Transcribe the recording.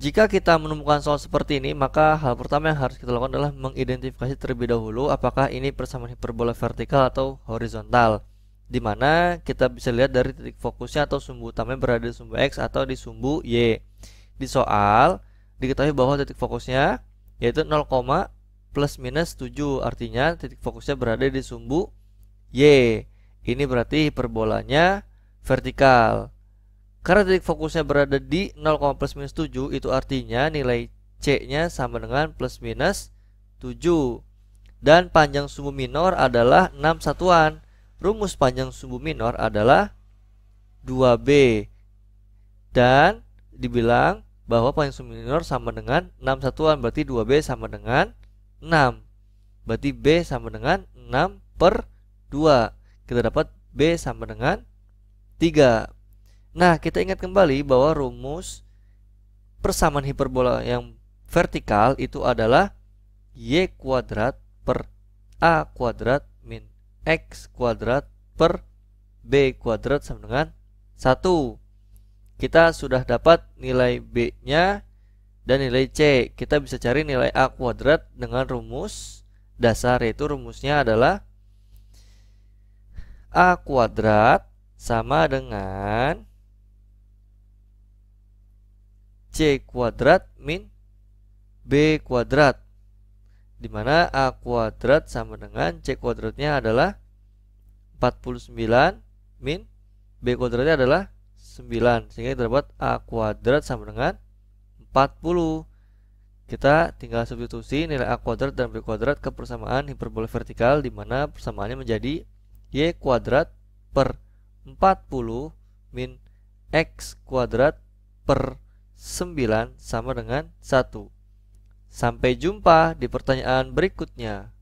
Jika kita menemukan soal seperti ini, maka hal pertama yang harus kita lakukan adalah mengidentifikasi terlebih dahulu apakah ini persamaan hiperbola vertikal atau horizontal. Di mana kita bisa lihat dari titik fokusnya atau sumbu utamanya berada di sumbu X atau di sumbu Y. Di soal, diketahui bahwa titik fokusnya yaitu 0, plus minus 7 artinya titik fokusnya berada di sumbu Y. Ini berarti hiperbolanya vertikal. Karena titik fokusnya berada di 0, plus minus 7 itu artinya nilai C-nya sama dengan plus minus 7 dan panjang sumbu minor adalah 6 satuan. Rumus panjang sumbu minor adalah 2B. Dan dibilang bahwa panjang sumbu minor sama dengan 6 satuan berarti 2B sama dengan 6. Berarti B sama dengan 6 per 2. Kita dapat B sama dengan 3. Nah, kita ingat kembali bahwa rumus persamaan hiperbola yang vertikal itu adalah y kuadrat per a kuadrat min x kuadrat per b kuadrat sama dengan 1. Kita sudah dapat nilai b-nya dan nilai c. Kita bisa cari nilai a kuadrat dengan rumus dasar yaitu rumusnya adalah a kuadrat sama dengan C kuadrat min B kuadrat Dimana A kuadrat sama dengan C kuadratnya adalah 49 min B kuadratnya adalah 9 Sehingga terdapat A kuadrat sama dengan 40 Kita tinggal substitusi nilai A kuadrat dan B kuadrat ke persamaan hiperbola vertikal Dimana persamaannya menjadi Y kuadrat per 40 min X kuadrat per 9 sama dengan 1. Sampai jumpa di pertanyaan berikutnya.